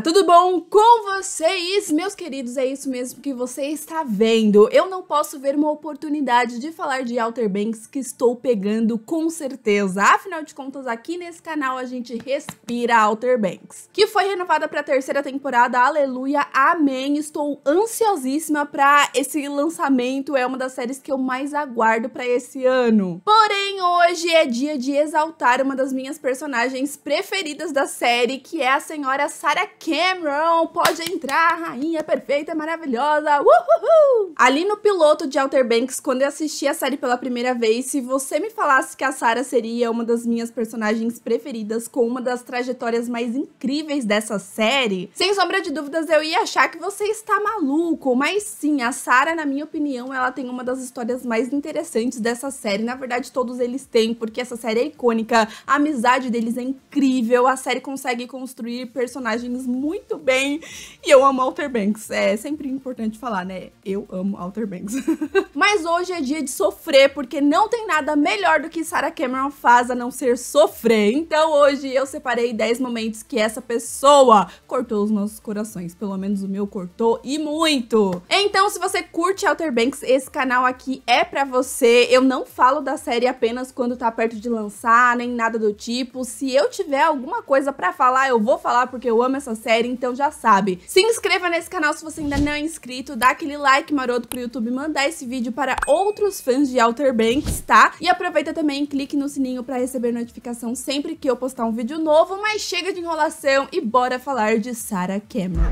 tudo bom com vocês, meus queridos? É isso mesmo que você está vendo. Eu não posso ver uma oportunidade de falar de Outer Banks que estou pegando com certeza. Afinal de contas, aqui nesse canal a gente respira Outer Banks, que foi renovada para a terceira temporada. Aleluia, amém. Estou ansiosíssima para esse lançamento. É uma das séries que eu mais aguardo para esse ano. Porém, hoje é dia de exaltar uma das minhas personagens preferidas da série, que é a senhora Sarah Cameron pode entrar, rainha perfeita, maravilhosa, uhul! Ali no piloto de Outer Banks, quando eu assisti a série pela primeira vez, se você me falasse que a Sarah seria uma das minhas personagens preferidas, com uma das trajetórias mais incríveis dessa série, sem sombra de dúvidas eu ia achar que você está maluco, mas sim, a Sarah, na minha opinião, ela tem uma das histórias mais interessantes dessa série, na verdade todos eles têm, porque essa série é icônica, a amizade deles é incrível, a série consegue construir personagens muito muito bem. E eu amo Alter Banks. É sempre importante falar, né? Eu amo Alter Banks. Mas hoje é dia de sofrer, porque não tem nada melhor do que Sarah Cameron faz a não ser sofrer. Então hoje eu separei 10 momentos que essa pessoa cortou os nossos corações. Pelo menos o meu cortou e muito. Então, se você curte Alter Banks, esse canal aqui é pra você. Eu não falo da série apenas quando tá perto de lançar, nem nada do tipo. Se eu tiver alguma coisa para falar, eu vou falar porque eu amo essa série, então já sabe. Se inscreva nesse canal se você ainda não é inscrito, dá aquele like maroto pro YouTube mandar esse vídeo para outros fãs de Outer Banks, tá? E aproveita também e clique no sininho para receber notificação sempre que eu postar um vídeo novo, mas chega de enrolação e bora falar de Sarah Cameron.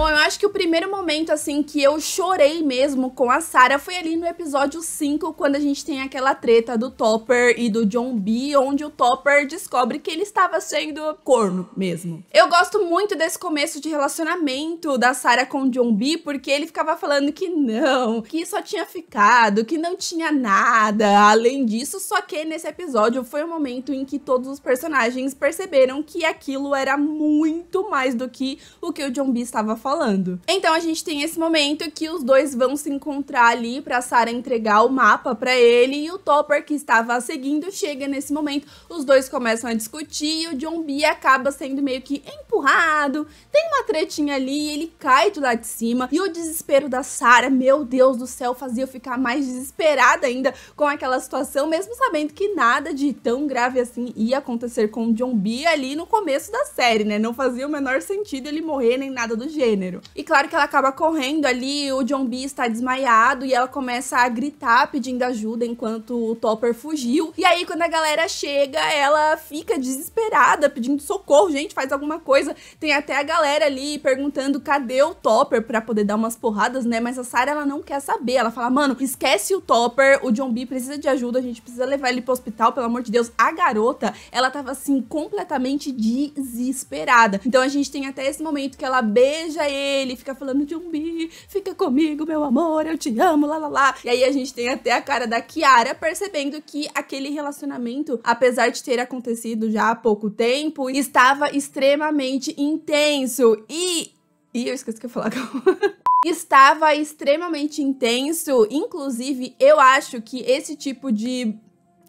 Bom, eu acho que o primeiro momento, assim, que eu chorei mesmo com a Sarah foi ali no episódio 5, quando a gente tem aquela treta do Topper e do John B, onde o Topper descobre que ele estava sendo corno mesmo. Eu gosto muito desse começo de relacionamento da Sarah com o John B, porque ele ficava falando que não, que só tinha ficado, que não tinha nada além disso, só que nesse episódio foi o um momento em que todos os personagens perceberam que aquilo era muito mais do que o que o John B estava falando falando. Então a gente tem esse momento que os dois vão se encontrar ali pra Sarah entregar o mapa para ele e o Topper que estava seguindo chega nesse momento, os dois começam a discutir e o John B acaba sendo meio que empurrado, tem uma tretinha ali, ele cai do lado de cima e o desespero da Sarah, meu Deus do céu, fazia eu ficar mais desesperada ainda com aquela situação, mesmo sabendo que nada de tão grave assim ia acontecer com o John B ali no começo da série, né? Não fazia o menor sentido ele morrer nem nada do jeito gênero. E claro que ela acaba correndo ali, o John B está desmaiado e ela começa a gritar pedindo ajuda enquanto o Topper fugiu. E aí, quando a galera chega, ela fica desesperada, pedindo socorro, gente, faz alguma coisa. Tem até a galera ali perguntando cadê o Topper para poder dar umas porradas, né? Mas a Sarah ela não quer saber. Ela fala: "Mano, esquece o Topper, o John B precisa de ajuda, a gente precisa levar ele pro hospital, pelo amor de Deus". A garota, ela tava assim completamente desesperada. Então a gente tem até esse momento que ela beija beija é ele, fica falando de um bi, fica comigo, meu amor, eu te amo, lá lá lá. E aí a gente tem até a cara da Kiara percebendo que aquele relacionamento, apesar de ter acontecido já há pouco tempo, estava extremamente intenso. E. E eu esqueci o que eu ia falar estava extremamente intenso. Inclusive, eu acho que esse tipo de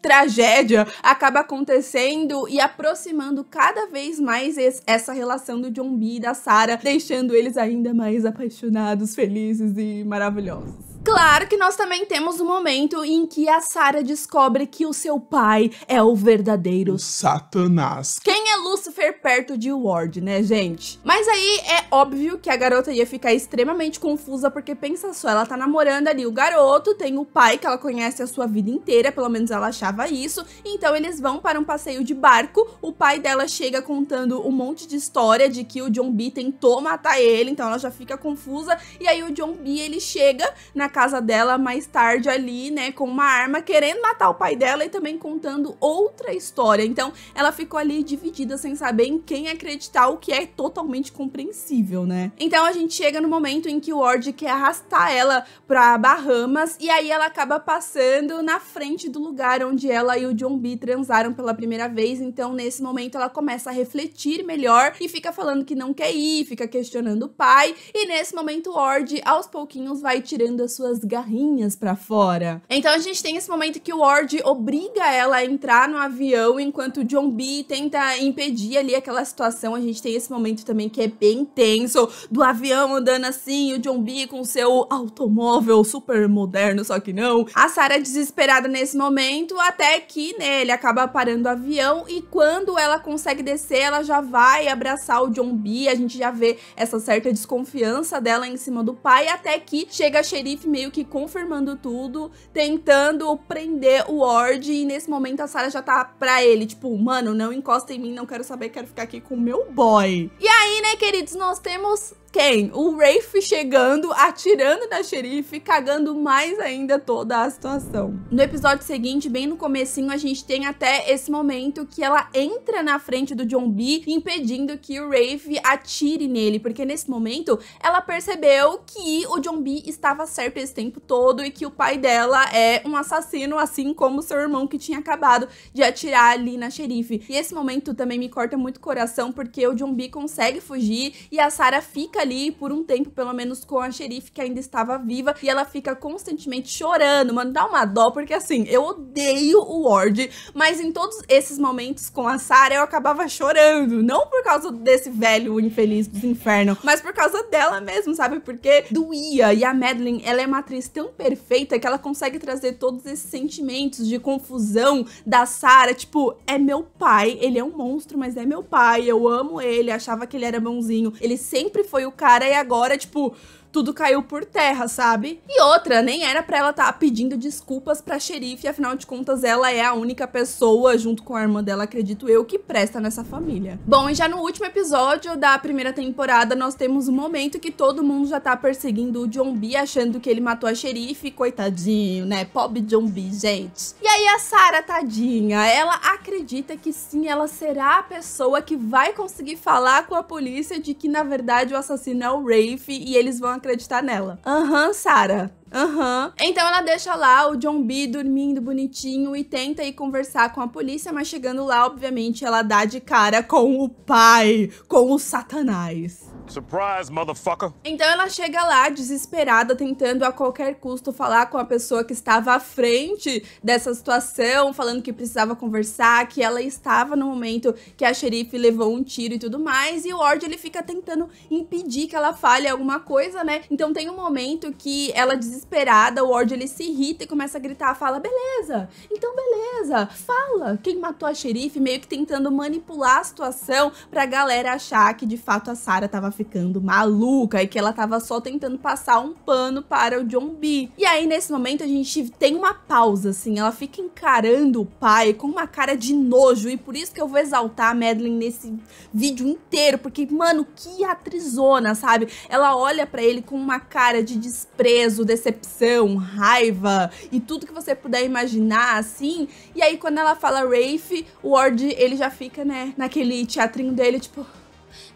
tragédia acaba acontecendo e aproximando cada vez mais essa relação do John B e da Sarah, deixando eles ainda mais apaixonados, felizes e maravilhosos. Claro que nós também temos o um momento em que a Sara descobre que o seu pai é o verdadeiro Satanás. Quem é Lúcifer perto de Ward, né, gente? Mas aí é óbvio que a garota ia ficar extremamente confusa porque pensa só, ela tá namorando ali o garoto, tem o pai que ela conhece a sua vida inteira, pelo menos ela achava isso. Então eles vão para um passeio de barco, o pai dela chega contando um monte de história de que o John B tentou matar ele, então ela já fica confusa. E aí o John B ele chega na casa dela mais tarde ali, né, com uma arma, querendo matar o pai dela e também contando outra história. Então, ela ficou ali dividida sem saber em quem acreditar, o que é totalmente compreensível, né? Então, a gente chega no momento em que o Ward quer arrastar ela para Bahamas e aí ela acaba passando na frente do lugar onde ela e o John B transaram pela primeira vez. Então, nesse momento, ela começa a refletir melhor e fica falando que não quer ir, fica questionando o pai. E nesse momento, o Ward aos pouquinhos vai tirando a sua suas garrinhas para fora. Então a gente tem esse momento que o Ward obriga ela a entrar no avião enquanto o John B tenta impedir ali aquela situação. A gente tem esse momento também que é bem tenso do avião andando assim, o John B com seu automóvel super moderno, só que não. A Sarah é desesperada nesse momento até que, né, ele acaba parando o avião e quando ela consegue descer, ela já vai abraçar o John B. A gente já vê essa certa desconfiança dela em cima do pai até que chega a xerife meio que confirmando tudo, tentando prender o Ward. E nesse momento a Sarah já tá pra ele, tipo, mano, não encosta em mim, não quero saber, quero ficar aqui com o meu boy. E aí, né, queridos, nós temos quem? O Rafe chegando, atirando na xerife, cagando mais ainda toda a situação. No episódio seguinte, bem no comecinho, a gente tem até esse momento que ela entra na frente do John B, impedindo que o Rafe atire nele, porque nesse momento ela percebeu que o John B estava certo esse tempo todo e que o pai dela é um assassino, assim como seu irmão que tinha acabado de atirar ali na xerife. E esse momento também me corta muito o coração, porque o John B consegue fugir e a Sarah fica ali por um tempo, pelo menos com a xerife que ainda estava viva, e ela fica constantemente chorando, mano, dá uma dó, porque assim, eu odeio o Ward, mas em todos esses momentos com a Sarah eu acabava chorando, não por causa desse velho infeliz dos infernos, mas por causa dela mesmo, sabe? Porque doía, e a Madeline, ela é uma atriz tão perfeita que ela consegue trazer todos esses sentimentos de confusão da Sarah. Tipo, é meu pai, ele é um monstro, mas é meu pai, eu amo ele, achava que ele era bonzinho. Ele sempre foi o cara e agora, tipo tudo caiu por terra, sabe? E outra, nem era para ela estar tá pedindo desculpas pra xerife, afinal de contas ela é a única pessoa, junto com a irmã dela, acredito eu, que presta nessa família. Bom, e já no último episódio da primeira temporada, nós temos um momento que todo mundo já tá perseguindo o John B, achando que ele matou a xerife, coitadinho, né? Pobre John B, gente. E aí a Sarah, tadinha, ela acredita que sim, ela será a pessoa que vai conseguir falar com a polícia de que na verdade o assassino é o Rafe e eles vão acreditar nela. Aham, uhum, Sarah. Aham. Uhum. Então ela deixa lá o John B dormindo bonitinho e tenta ir conversar com a polícia, mas chegando lá, obviamente, ela dá de cara com o pai, com o Satanás. Surprise, motherfucker! Então ela chega lá desesperada, tentando a qualquer custo falar com a pessoa que estava à frente dessa situação, falando que precisava conversar, que ela estava no momento que a xerife levou um tiro e tudo mais. E o Ward ele fica tentando impedir que ela fale alguma coisa, né? Então tem um momento que ela desesperada, o Ward ele se irrita e começa a gritar, fala: "Beleza. Então beleza. Fala quem matou a xerife", meio que tentando manipular a situação pra galera achar que de fato a Sara estava" ficando maluca e que ela tava só tentando passar um pano para o John B. E aí, nesse momento, a gente tem uma pausa, assim. Ela fica encarando o pai com uma cara de nojo. E por isso que eu vou exaltar a Madeline nesse vídeo inteiro. Porque, mano, que atrizona, sabe? Ela olha para ele com uma cara de desprezo, decepção, raiva e tudo que você puder imaginar, assim. E aí, quando ela fala Rafe, o Ward, ele já fica, né, naquele teatrinho dele, tipo,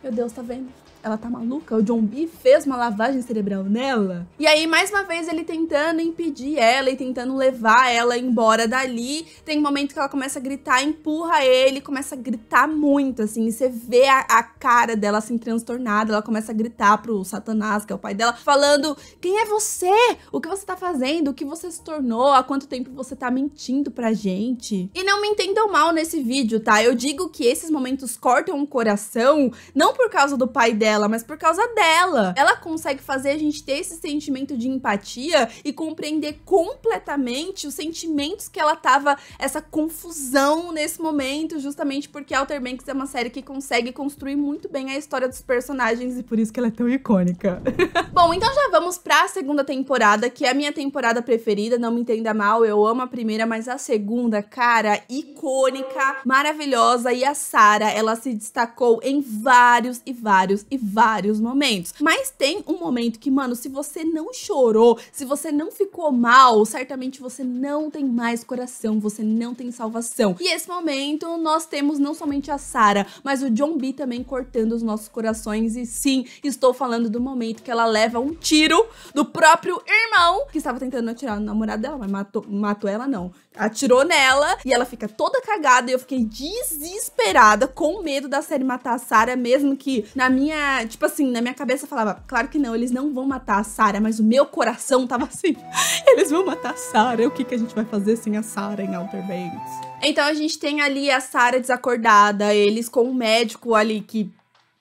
meu Deus, tá vendo? ela tá maluca, o John B fez uma lavagem cerebral nela. E aí, mais uma vez, ele tentando impedir ela e tentando levar ela embora dali. Tem um momento que ela começa a gritar, empurra ele, começa a gritar muito, assim. E você vê a, a cara dela, assim, transtornada. Ela começa a gritar pro Satanás, que é o pai dela, falando: Quem é você? O que você tá fazendo? O que você se tornou? Há quanto tempo você tá mentindo pra gente? E não me entendam mal nesse vídeo, tá? Eu digo que esses momentos cortam o coração, não por causa do pai dela dela, mas por causa dela. Ela consegue fazer a gente ter esse sentimento de empatia e compreender completamente os sentimentos que ela tava, essa confusão nesse momento, justamente porque Outer Banks é uma série que consegue construir muito bem a história dos personagens e por isso que ela é tão icônica. Bom, então já vamos para a segunda temporada, que é a minha temporada preferida, não me entenda mal, eu amo a primeira, mas a segunda, cara, icônica, maravilhosa e a Sara, ela se destacou em vários e vários e vários momentos. Mas tem um momento que, mano, se você não chorou, se você não ficou mal, certamente você não tem mais coração, você não tem salvação. E esse momento nós temos não somente a Sara, mas o John B também cortando os nossos corações. E sim, estou falando do momento que ela leva um tiro do próprio irmão que estava tentando atirar no namorado dela, mas matou, matou ela não atirou nela e ela fica toda cagada e eu fiquei desesperada com medo da série matar a Sarah, mesmo que na minha, tipo assim, na minha cabeça falava, claro que não, eles não vão matar a Sarah, mas o meu coração tava assim, eles vão matar a Sarah, o que que a gente vai fazer sem a Sarah em Outer Banks? Então a gente tem ali a Sarah desacordada, eles com o um médico ali que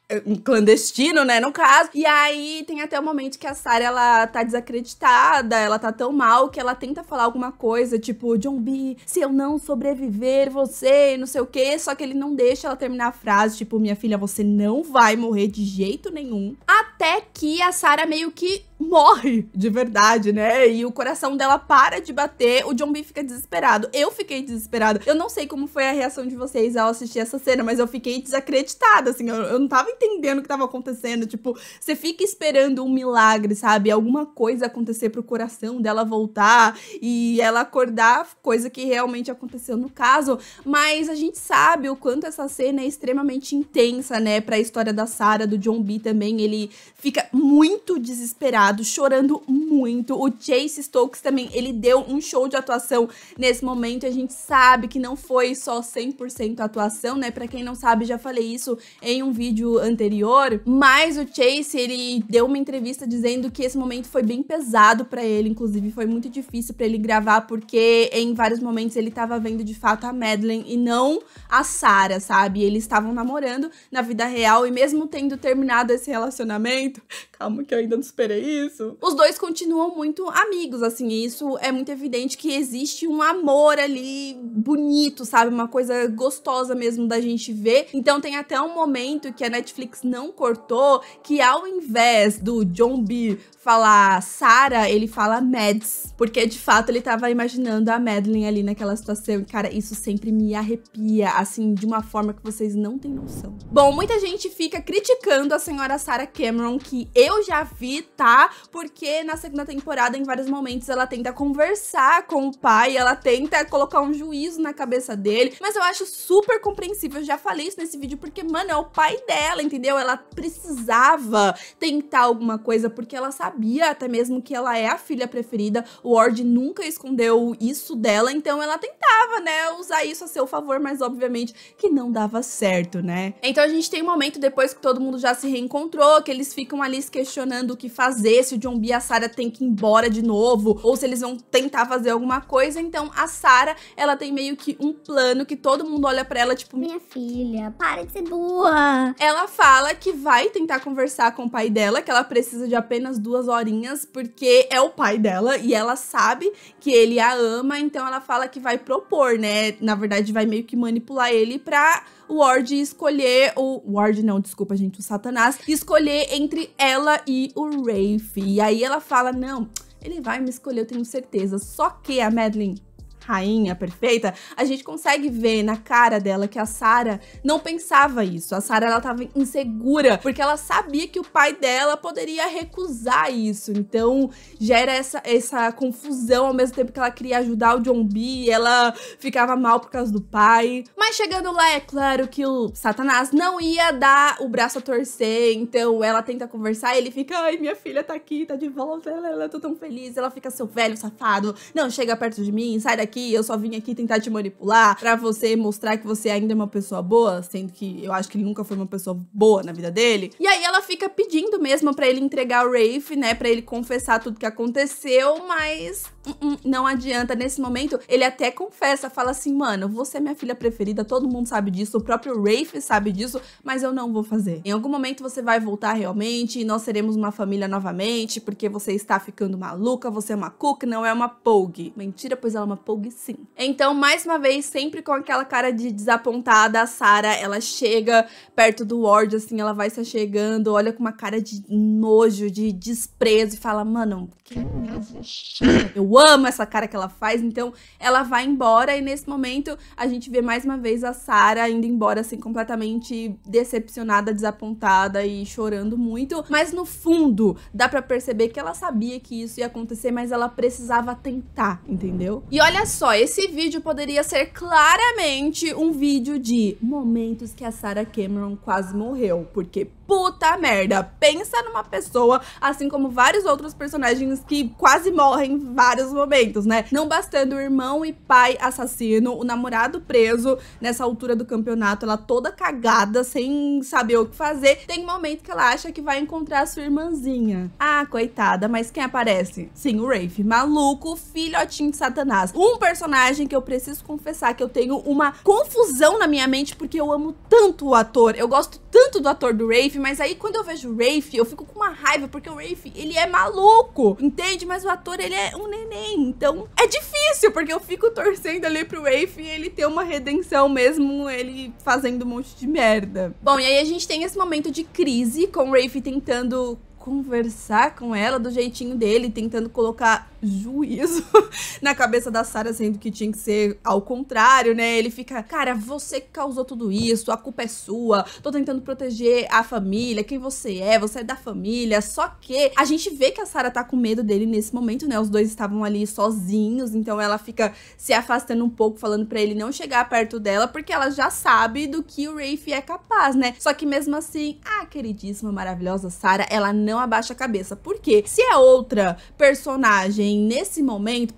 é, um clandestino, né, no caso. E aí tem até o momento que a Sarah, ela tá desacreditada, ela tá tão mal que ela tenta falar alguma coisa, tipo, John B, se eu não sobreviver, você, não sei o quê, só que ele não deixa ela terminar a frase, tipo, minha filha, você não vai morrer de jeito nenhum. Até até que a Sarah meio que morre de verdade, né? E o coração dela para de bater, o John B fica desesperado. Eu fiquei desesperada. Eu não sei como foi a reação de vocês ao assistir essa cena, mas eu fiquei desacreditada, assim, eu, eu não tava entendendo o que tava acontecendo. Tipo, você fica esperando um milagre, sabe? Alguma coisa acontecer pro coração dela voltar e ela acordar, coisa que realmente aconteceu no caso. Mas a gente sabe o quanto essa cena é extremamente intensa, né? Pra história da Sarah, do John B também. Ele fica muito desesperado, chorando muito. O Chase Stokes também, ele deu um show de atuação nesse momento. A gente sabe que não foi só 100% atuação, né? Para quem não sabe, já falei isso em um vídeo anterior, mas o Chase, ele deu uma entrevista dizendo que esse momento foi bem pesado para ele, inclusive foi muito difícil para ele gravar porque em vários momentos ele tava vendo de fato a Madeleine e não a Sarah, sabe? Eles estavam namorando na vida real e mesmo tendo terminado esse relacionamento, ¡Gracias! Calma que eu ainda não esperei isso. Os dois continuam muito amigos, assim, isso é muito evidente que existe um amor ali bonito, sabe? Uma coisa gostosa mesmo da gente ver. Então tem até um momento que a Netflix não cortou, que ao invés do John B falar Sarah, ele fala Mads, porque de fato ele tava imaginando a Madeline ali naquela situação. E cara, isso sempre me arrepia, assim, de uma forma que vocês não têm noção. Bom, muita gente fica criticando a senhora Sarah Cameron que eu eu já vi, tá? Porque na segunda temporada, em vários momentos, ela tenta conversar com o pai, ela tenta colocar um juízo na cabeça dele, mas eu acho super compreensível, eu já falei isso nesse vídeo, porque, mano, é o pai dela, entendeu? Ela precisava tentar alguma coisa, porque ela sabia até mesmo que ela é a filha preferida, o Ward nunca escondeu isso dela, então ela tentava, né, usar isso a seu favor, mas obviamente que não dava certo, né? Então a gente tem um momento depois que todo mundo já se reencontrou, que eles ficam ali questionando o que fazer, se o John B e a Sarah tem que ir embora de novo, ou se eles vão tentar fazer alguma coisa. Então a Sarah, ela tem meio que um plano que todo mundo olha para ela tipo, minha filha, para de ser boa. Ela fala que vai tentar conversar com o pai dela, que ela precisa de apenas duas horinhas, porque é o pai dela e ela sabe que ele a ama, então ela fala que vai propor, né? Na verdade, vai meio que manipular ele pra o Ward escolher, o Ward não, desculpa, gente, o Satanás, escolher entre ela e o Rafe. E aí ela fala: não, ele vai me escolher, eu tenho certeza. Só que a Madeline rainha perfeita, a gente consegue ver na cara dela que a Sara não pensava isso. A Sara ela tava insegura porque ela sabia que o pai dela poderia recusar isso. Então gera essa, essa confusão ao mesmo tempo que ela queria ajudar o John B, ela ficava mal por causa do pai. Mas chegando lá é claro que o Satanás não ia dar o braço a torcer, então ela tenta conversar, ele fica, ai, minha filha tá aqui, tá de volta, ela, ela tô tão feliz. Ela fica seu velho safado. Não, chega perto de mim, sai daqui aqui, eu só vim aqui tentar te manipular para você mostrar que você ainda é uma pessoa boa, sendo que eu acho que ele nunca foi uma pessoa boa na vida dele. E aí ela fica pedindo mesmo para ele entregar o Rafe, né, para ele confessar tudo que aconteceu, mas Hum, hum, não adianta. Nesse momento, ele até confessa, fala assim, mano, você é minha filha preferida, todo mundo sabe disso, o próprio Rafe sabe disso, mas eu não vou fazer. Em algum momento você vai voltar realmente e nós seremos uma família novamente, porque você está ficando maluca, você é uma cook, não é uma Pogue. Mentira, pois ela é uma Pogue sim. Então, mais uma vez, sempre com aquela cara de desapontada, a Sarah, ela chega perto do Ward, assim, ela vai se achegando, olha com uma cara de nojo, de desprezo e fala, mano, quem é você? Eu eu amo essa cara que ela faz. Então ela vai embora e nesse momento a gente vê mais uma vez a Sara indo embora assim completamente decepcionada, desapontada e chorando muito. Mas no fundo dá para perceber que ela sabia que isso ia acontecer, mas ela precisava tentar, entendeu? E olha só, esse vídeo poderia ser claramente um vídeo de momentos que a Sarah Cameron quase morreu, porque puta merda. Pensa numa pessoa, assim como vários outros personagens que quase morrem em vários momentos, né? Não bastando o irmão e pai assassino, o namorado preso nessa altura do campeonato, ela toda cagada, sem saber o que fazer. Tem um momento que ela acha que vai encontrar a sua irmãzinha. Ah, coitada, mas quem aparece? Sim, o Rafe, maluco, filhotinho de Satanás. Um personagem que eu preciso confessar que eu tenho uma confusão na minha mente porque eu amo tanto o ator. Eu gosto tanto do ator do Rafe Rafe, mas aí quando eu vejo o Rafe, eu fico com uma raiva, porque o Rafe, ele é maluco, entende? Mas o ator, ele é um neném, então é difícil, porque eu fico torcendo ali pro Rafe ele ter uma redenção mesmo, ele fazendo um monte de merda. Bom, e aí a gente tem esse momento de crise, com o Rafe tentando conversar com ela do jeitinho dele, tentando colocar juízo na cabeça da Sarah, sendo que tinha que ser ao contrário, né? Ele fica, cara, você que causou tudo isso, a culpa é sua, tô tentando proteger a família, quem você é, você é da família. Só que a gente vê que a Sarah tá com medo dele nesse momento, né? Os dois estavam ali sozinhos, então ela fica se afastando um pouco, falando para ele não chegar perto dela, porque ela já sabe do que o Rafe é capaz, né? Só que mesmo assim, a queridíssima, maravilhosa Sarah, ela não abaixa a cabeça. porque Se é outra personagem nesse momento,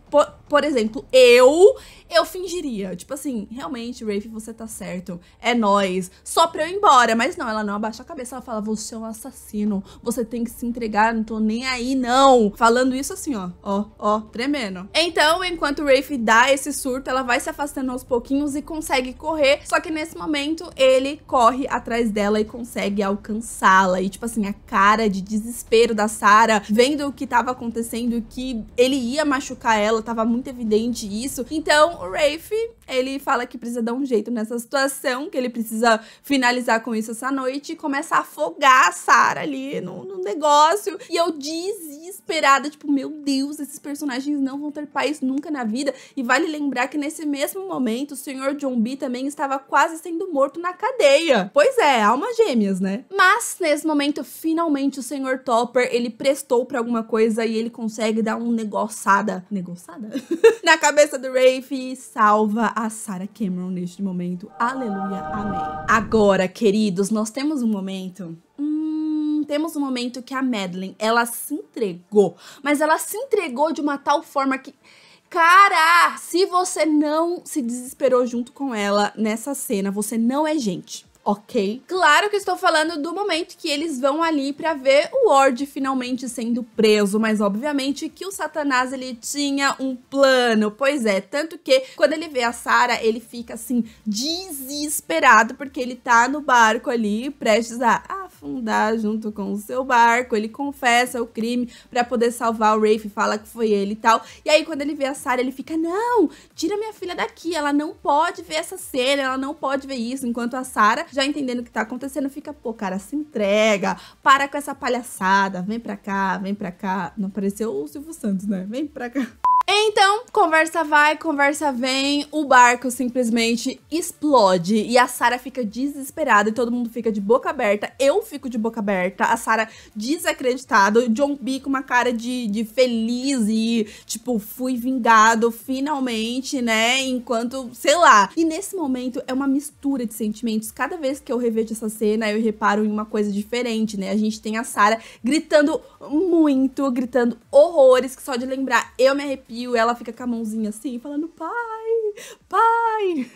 por exemplo, eu, eu fingiria. Tipo assim, realmente, Rafe, você tá certo. É nós. Só pra eu ir embora. Mas não, ela não abaixa a cabeça. Ela fala, você é um assassino. Você tem que se entregar. Não tô nem aí, não. Falando isso assim, ó. Ó, ó, tremendo. Então, enquanto Rafe dá esse surto, ela vai se afastando aos pouquinhos e consegue correr. Só que nesse momento, ele corre atrás dela e consegue alcançá-la. E, tipo assim, a cara de desespero da Sarah, vendo o que tava acontecendo, que ele ia machucar ela, tava muito muito evidente isso. Então, o Rafe, ele fala que precisa dar um jeito nessa situação, que ele precisa finalizar com isso essa noite e começa a afogar a Sarah ali no, no negócio. E eu desesperada, tipo, meu Deus, esses personagens não vão ter paz nunca na vida. E vale lembrar que nesse mesmo momento, o senhor John B também estava quase sendo morto na cadeia. Pois é, almas gêmeas, né? Mas nesse momento, finalmente, o senhor Topper, ele prestou para alguma coisa e ele consegue dar um negoçada. Negoçada? na cabeça do Rafe e salva a Sarah Cameron neste momento. Aleluia, amém. Agora, queridos, nós temos um momento hum, temos um momento que a Madeline, ela se entregou, mas ela se entregou de uma tal forma que cara, se você não se desesperou junto com ela nessa cena, você não é gente ok? Claro que estou falando do momento que eles vão ali para ver o Ward finalmente sendo preso, mas obviamente que o Satanás ele tinha um plano. Pois é, tanto que quando ele vê a Sara, ele fica assim desesperado porque ele tá no barco ali prestes a afundar junto com o seu barco. Ele confessa o crime para poder salvar o Rafe, fala que foi ele e tal. E aí quando ele vê a Sarah, ele fica: "Não, tira minha filha daqui, ela não pode ver essa cena, ela não pode ver isso". Enquanto a Sarah, já entendendo o que tá acontecendo, fica: "Pô, cara, se entrega, para com essa palhaçada, vem pra cá, vem pra cá". Não apareceu o Silvio Santos, né? Vem pra cá. Então, conversa vai, conversa vem, o barco simplesmente explode e a Sara fica desesperada e todo mundo fica de boca aberta. Eu fico de boca aberta, a Sara desacreditada, o John B com uma cara de, de feliz e tipo, fui vingado finalmente, né? Enquanto, sei lá. E nesse momento é uma mistura de sentimentos. Cada vez que eu revejo essa cena, eu reparo em uma coisa diferente, né? A gente tem a Sara gritando muito, gritando horrores, que só de lembrar eu me arrepio e ela fica com a mãozinha assim, falando, pai pai!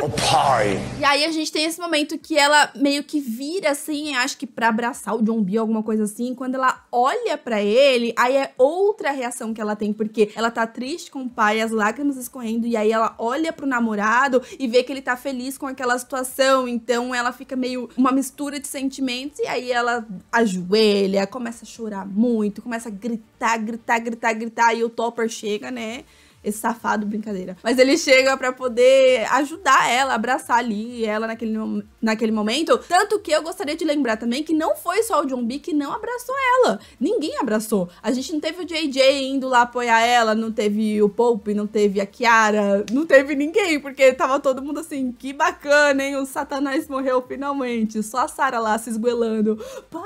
O pai! E aí a gente tem esse momento que ela meio que vira assim, acho que para abraçar o John B, alguma coisa assim. Quando ela olha para ele, aí é outra reação que ela tem, porque ela tá triste com o pai, as lágrimas escorrendo, e aí ela olha pro namorado e vê que ele tá feliz com aquela situação. Então ela fica meio uma mistura de sentimentos, e aí ela ajoelha, começa a chorar muito, começa a gritar, gritar, gritar, gritar, e o Topper chega, né? esse safado, brincadeira. Mas ele chega para poder ajudar ela, abraçar ali ela naquele, naquele momento. Tanto que eu gostaria de lembrar também que não foi só o John B que não abraçou ela. Ninguém abraçou. A gente não teve o JJ indo lá apoiar ela, não teve o Pope, não teve a Kiara, não teve ninguém, porque tava todo mundo assim, que bacana, hein? O Satanás morreu finalmente. Só a Sarah lá se esguelando. Pai,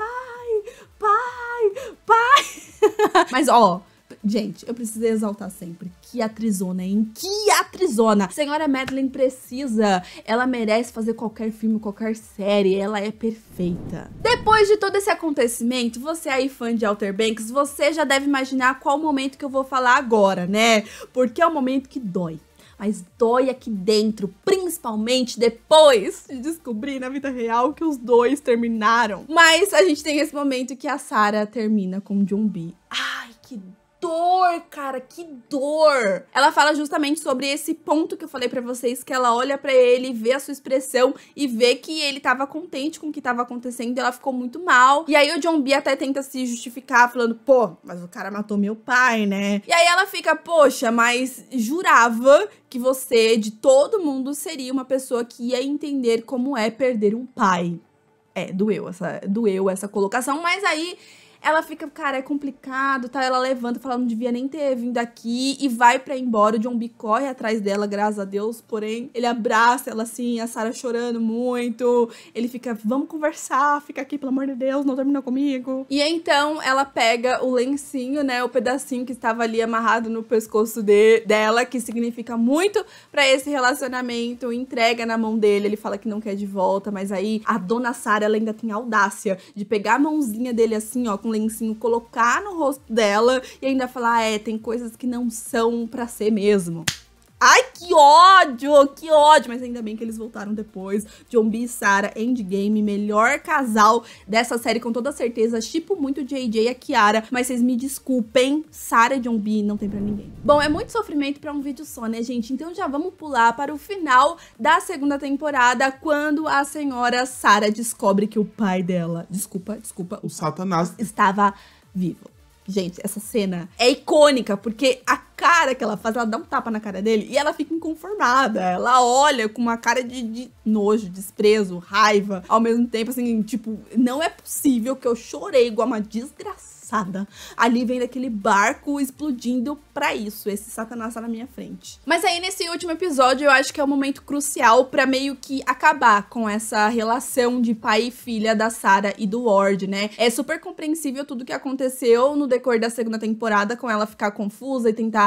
pai, pai. Mas ó, Gente, eu precisei exaltar sempre. Que atrizona, hein? Que atrizona! Senhora Madeline precisa. Ela merece fazer qualquer filme, qualquer série. Ela é perfeita. Depois de todo esse acontecimento, você aí fã de Alter Banks, você já deve imaginar qual momento que eu vou falar agora, né? Porque é o momento que dói mas dói aqui dentro, principalmente depois de descobrir na vida real que os dois terminaram. Mas a gente tem esse momento que a Sarah termina com John B. Ai, que dor, cara, que dor. Ela fala justamente sobre esse ponto que eu falei para vocês que ela olha para ele, vê a sua expressão e vê que ele tava contente com o que tava acontecendo, e ela ficou muito mal. E aí o John B até tenta se justificar falando: "Pô, mas o cara matou meu pai, né?". E aí ela fica: "Poxa, mas jurava que você de todo mundo seria uma pessoa que ia entender como é perder um pai". É, doeu essa, doeu essa colocação, mas aí ela fica, cara, é complicado, tá? Ela levanta, fala, não devia nem ter vindo aqui e vai para embora. O John B corre atrás dela, graças a Deus, porém, ele abraça ela assim, a Sarah chorando muito. Ele fica, vamos conversar, fica aqui, pelo amor de Deus, não terminou comigo. E então ela pega o lencinho, né, o pedacinho que estava ali amarrado no pescoço de, dela, que significa muito para esse relacionamento, entrega na mão dele, ele fala que não quer de volta, mas aí a dona Sarah ela ainda tem audácia de pegar a mãozinha dele assim, ó, com lencinho, colocar no rosto dela e ainda falar: ah, é, tem coisas que não são para ser mesmo. Ai, que ódio, que ódio. Mas ainda bem que eles voltaram depois. John B e Sarah, Endgame, melhor casal dessa série, com toda certeza. Tipo muito JJ e a Kiara, mas vocês me desculpem. Sarah e John B não tem pra ninguém. Bom, é muito sofrimento pra um vídeo só, né, gente? Então já vamos pular para o final da segunda temporada, quando a senhora Sarah descobre que o pai dela, desculpa, desculpa, o Satanás, estava vivo. Gente, essa cena é icônica, porque a cara que ela faz, ela dá um tapa na cara dele e ela fica inconformada. Ela olha com uma cara de, de nojo, desprezo, raiva, ao mesmo tempo, assim, tipo, não é possível que eu chorei igual uma desgraçada. Ali vem daquele barco explodindo para isso, esse satanás tá na minha frente. Mas aí nesse último episódio eu acho que é um momento crucial para meio que acabar com essa relação de pai e filha da Sara e do Ward, né? É super compreensível tudo que aconteceu no decorrer da segunda temporada com ela ficar confusa e tentar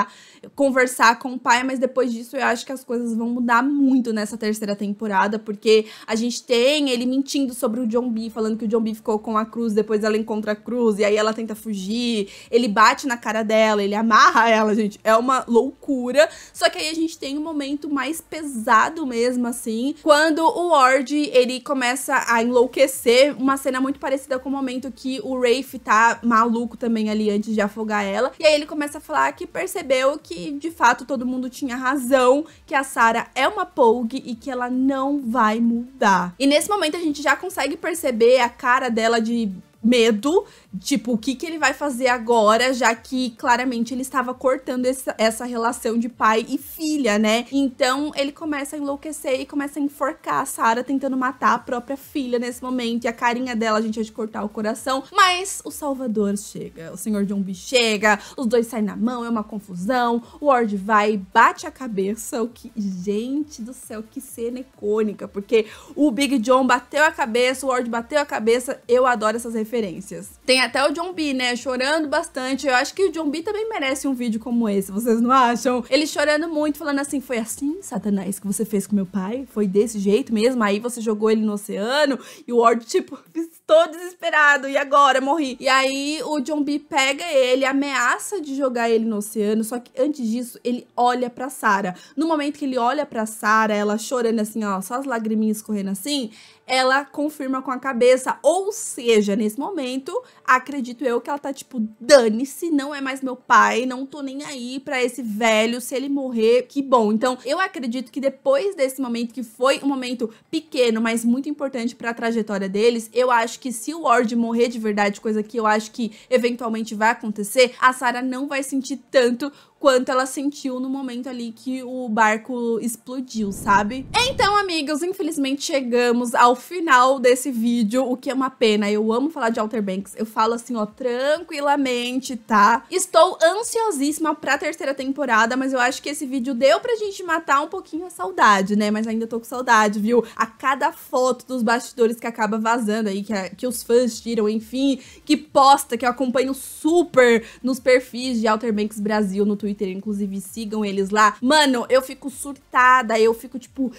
conversar com o pai, mas depois disso eu acho que as coisas vão mudar muito nessa terceira temporada, porque a gente tem ele mentindo sobre o John B, falando que o John B ficou com a Cruz, depois ela encontra a Cruz e aí ela tenta fugir, ele bate na cara dela, ele amarra ela, gente, é uma loucura. Só que aí a gente tem um momento mais pesado mesmo assim, quando o Ward, ele começa a enlouquecer, uma cena muito parecida com o momento que o Rafe tá maluco também ali antes de afogar ela, e aí ele começa a falar que percebeu percebeu que de fato todo mundo tinha razão, que a Sarah é uma Pogue e que ela não vai mudar. E nesse momento a gente já consegue perceber a cara dela de medo, tipo, o que, que ele vai fazer agora, já que claramente ele estava cortando essa, essa relação de pai e filha, né? Então ele começa a enlouquecer e começa a enforcar a Sarah, tentando matar a própria filha nesse momento. E a carinha dela, a gente é de cortar o coração. Mas o Salvador chega, o Senhor B chega, os dois saem na mão, é uma confusão. O Ward vai, bate a cabeça, o que. Gente do céu, que cena icônica, porque o Big John bateu a cabeça, o Ward bateu a cabeça. Eu adoro essas referências referências. Tem até o John B, né? Chorando bastante. Eu acho que o John B também merece um vídeo como esse, vocês não acham? Ele chorando muito, falando assim: foi assim, Satanás, que você fez com meu pai? Foi desse jeito mesmo? Aí você jogou ele no oceano e o Ward, tipo, estou desesperado e agora morri. E aí o John B pega ele, ameaça de jogar ele no oceano, só que antes disso ele olha pra Sarah No momento que ele olha pra Sarah ela chorando assim, ó, só as lagriminhas correndo assim, ela confirma com a cabeça. Ou seja, nesse momento, acredito eu que ela tá tipo, dane-se, não é mais meu pai, não tô nem aí pra esse velho, se ele morrer, que bom. Então, eu acredito que depois desse momento, que foi um momento pequeno, mas muito importante para a trajetória deles, eu acho que se o Ward morrer de verdade, coisa que eu acho que eventualmente vai acontecer, a Sarah não vai sentir tanto quanto ela sentiu no momento ali que o barco explodiu, sabe? Então, amigos, infelizmente chegamos ao final desse vídeo, o que é uma pena. Eu amo falar de Outer Banks, eu falo assim, ó, tranquilamente, tá? Estou ansiosíssima pra terceira temporada, mas eu acho que esse vídeo deu pra gente matar um pouquinho a saudade, né? Mas ainda tô com saudade, viu? A cada foto dos bastidores que acaba vazando aí, que, a, que os fãs tiram, enfim, que posta, que eu acompanho super nos perfis de Outer Banks Brasil no Twitter, Twitter, inclusive sigam eles lá. Mano, eu fico surtada, eu fico tipo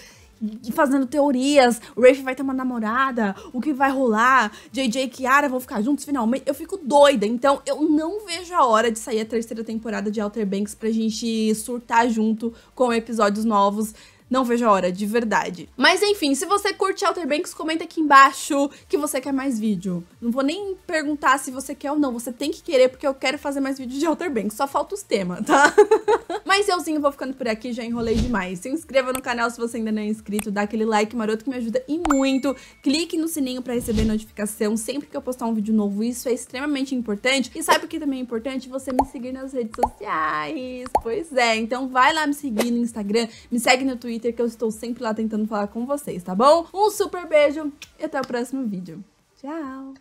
fazendo teorias, o Rafe vai ter uma namorada, o que vai rolar, JJ e Kiara vão ficar juntos finalmente. Eu fico doida, então eu não vejo a hora de sair a terceira temporada de Outer Banks pra gente surtar junto com episódios novos não vejo a hora, de verdade. Mas enfim, se você curte Outer Banks, comenta aqui embaixo que você quer mais vídeo. Não vou nem perguntar se você quer ou não, você tem que querer, porque eu quero fazer mais vídeos de Outer Banks, só falta os temas, tá? Mas euzinho vou ficando por aqui, já enrolei demais. Se inscreva no canal se você ainda não é inscrito, dá aquele like maroto que me ajuda e muito. Clique no sininho para receber notificação sempre que eu postar um vídeo novo, isso é extremamente importante. E sabe o que também é importante? Você me seguir nas redes sociais. Pois é, então vai lá me seguir no Instagram, me segue no Twitter, Twitter, que eu estou sempre lá tentando falar com vocês, tá bom? Um super beijo e até o próximo vídeo. Tchau!